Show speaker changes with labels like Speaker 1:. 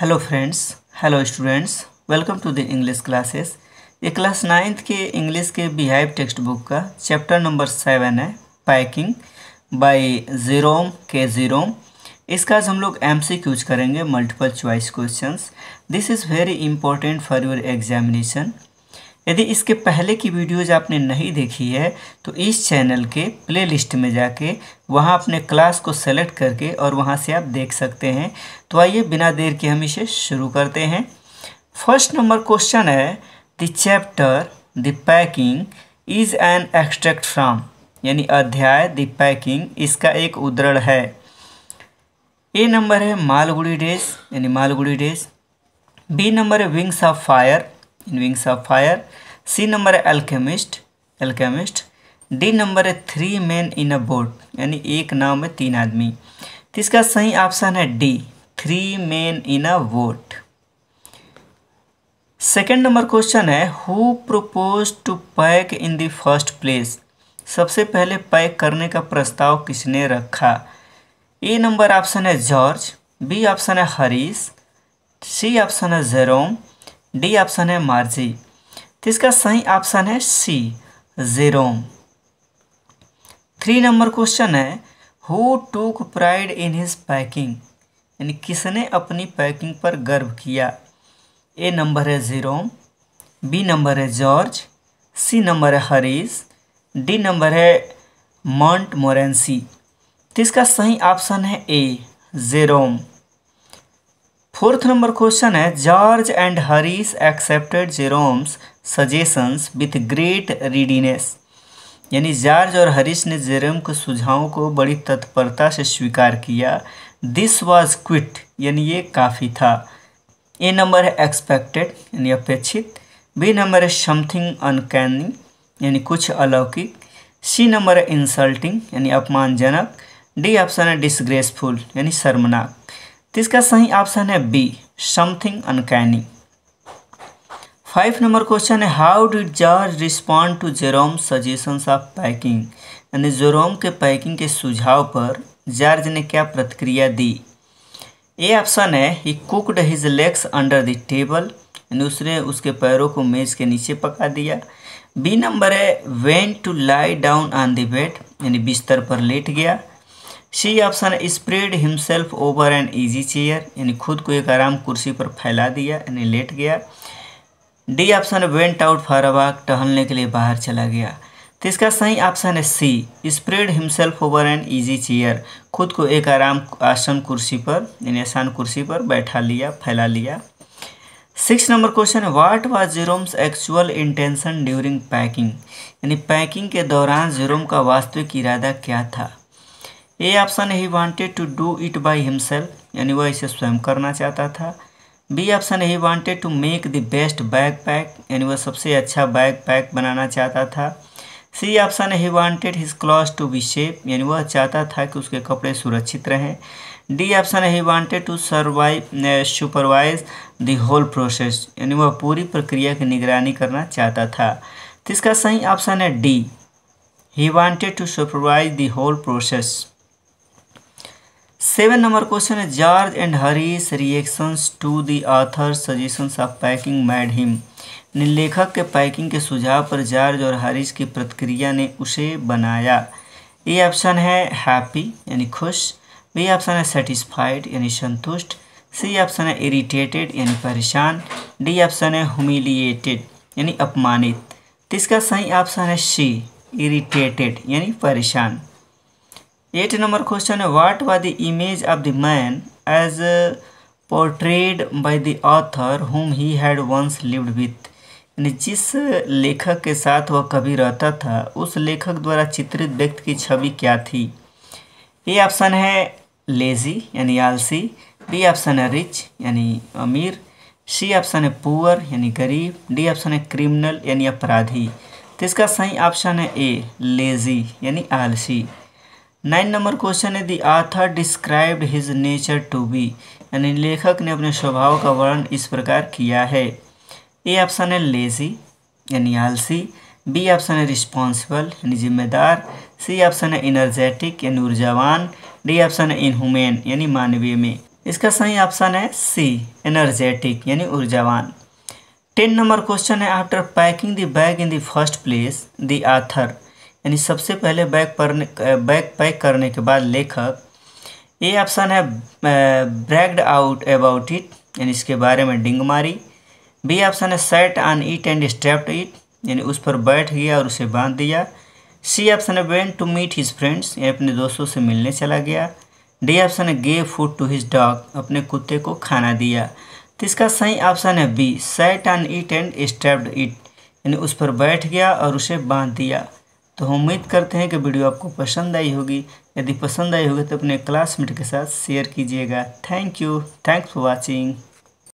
Speaker 1: hello friends hello students welcome to the English classes ये class ninth के English के Beehive text book का chapter number seven है packing by Jerome के Jerome इसका आज हम लोग एम सी क्यूज करेंगे multiple choice questions this is very important for your examination यदि इसके पहले की वीडियोज आपने नहीं देखी है तो इस चैनल के प्लेलिस्ट में जाके वहाँ अपने क्लास को सेलेक्ट करके और वहाँ से आप देख सकते हैं तो आइए बिना देर के हम इसे शुरू करते हैं फर्स्ट नंबर क्वेश्चन है the chapter the packing is an extract from यानी अध्याय द पैकिंग इसका एक उदरण है ए नंबर है मालगुड़ी डेज यानी मालगुड़ी डेज बी नंबर है Wings of Fire in Wings of Fire C number है एल्केमिस्ट एल्केमिस्ट डी नंबर है Three Man in a Boat यानी एक नाव में तीन आदमी तो इसका सही ऑप्शन है D Three Man in a Boat second number question है who propose to pack in the first place सबसे पहले पैक करने का प्रस्ताव किसने रखा ए नंबर ऑप्शन है जॉर्ज बी ऑप्शन है हरीश सी ऑप्शन है जेरोम डी ऑप्शन है मार्जी तो इसका सही ऑप्शन है C Jerome three number question है who took pride in his packing यानी किसने अपनी पैकिंग पर गर्व किया ए नंबर है जेरोम बी नंबर है जॉर्ज सी नंबर है हरीश डी नंबर है मॉन्ट मोरेंसी तो इसका सही ऑप्शन है A Jerome fourth number question है George and Harris accepted Jerome's suggestions with great readiness यानी जॉर्ज और हरीश ने जेरोम के सुझावों को बड़ी तत्परता से स्वीकार किया दिस वॉज क्विट यानी ये काफ़ी था ए नंबर है एक्सपेक्टेड यानी अपेक्षित बी नंबर है समथिंग अनकैनी यानी कुछ अलौकिक सी नंबर है इंसल्टिंग यानी अपमानजनक डी ऑप्शन है डिसग्रेसफुल यानी शर्मनाक तो इसका सही ऑप्शन है B something uncanny five number question है how did George respond to Jerome suggestions of packing यानी जेरोम के पैकिंग के सुझाव पर जॉर्ज ने क्या प्रतिक्रिया दी ए ऑप्शन है he cooked his legs under the table यानी उसने उसके पैरों को मेज के नीचे पका दिया बी नंबर है went to lie down on the bed यानी बिस्तर पर लेट गया C option spread himself over an easy chair यानी खुद को एक आराम कुर्सी पर फैला दिया यानी लेट गया D option went out for a walk टहलने के लिए बाहर चला गया तो इसका सही ऑप्शन है C spread himself over an easy chair खुद को एक आराम आसन कुर्सी पर यानी आसान कुर्सी पर बैठा लिया फैला लिया सिक्स नंबर क्वेश्चन है what was Jerome's actual intention during packing यानी पैकिंग के दौरान जीरोम का वास्तविक इरादा क्या था A option he wanted to do it by himself यानी वह इसे स्वयं करना चाहता था B option he wanted to make the best bag pack यानी वह सबसे अच्छा बैग पैक बनाना चाहता था C option he wanted his cloth to be shape यानी वह चाहता था कि उसके कपड़े सुरक्षित रहें D option he wanted to survive supervise the whole process यानी वह पूरी प्रक्रिया की निगरानी करना चाहता था तो इसका सही ऑप्शन है D he wanted to supervise the whole process seven number question है George and Harris reactions to the author suggestions of packing made him ने लेखक के पैकिंग के सुझाव पर जॉर्ज और हरीश की प्रतिक्रिया ने उसे बनाया ये ऑप्शन है हैप्पी यानी खुश बी ऑप्शन है सेटिस्फाइड यानी संतुष्ट सी ऑप्शन है इरिटेटेड यानी परेशान डी ऑप्शन है हुमिलिएटेड यानी अपमानित इसका सही ऑप्शन है सी इरिटेटेड यानी परेशान एट नंबर क्वेश्चन है what was the image of the man as portrayed by the author whom he had once lived with यानी जिस uh, लेखक के साथ वह कभी रहता था उस लेखक द्वारा चित्रित व्यक्ति की छवि क्या थी ए ऑप्शन है लेजी यानी आलसी बी ऑप्शन है रिच यानी अमीर सी ऑप्शन है पुअर यानी गरीब डी ऑप्शन है क्रिमिनल यानी अपराधी तो इसका सही ऑप्शन है ए लेजी यानी आलसी नाइन नंबर क्वेश्चन है the author described his nature to be यानी लेखक ने अपने स्वभाव का वर्णन इस प्रकार किया है ए ऑप्शन है लेजी यानी आलसी बी ऑप्शन है रिस्पॉन्सिबल यानी जिम्मेदार सी ऑप्शन है इनर्जेटिक यानी ऊर्जावान डी ऑप्शन है इनह्यूमेन यानी मानवीय में इसका सही ऑप्शन है सी एनर्जेटिक यानी ऊर्जावान टेन नंबर क्वेश्चन है after packing the bag in the first place the author यानी सबसे पहले बैग पढ़ने बैग पैक करने के बाद लेखक ए ऑप्शन है ब्रैग्ड आउट अबाउट इट यानी इसके बारे में डिंग मारी बी ऑप्शन है sat on it and strapped it यानी उस पर बैठ गया और उसे बांध दिया सी ऑप्शन है went to meet his friends यानी अपने दोस्तों से मिलने चला गया डी ऑप्शन है gave food to his dog अपने कुत्ते को खाना दिया तो इसका सही ऑप्शन है B sat on it and strapped it यानी उस पर बैठ गया और उसे बांध दिया तो हम उम्मीद करते हैं कि वीडियो आपको पसंद आई होगी यदि पसंद आई होगी तो अपने क्लासमेट के साथ शेयर कीजिएगा thank you thanks for watching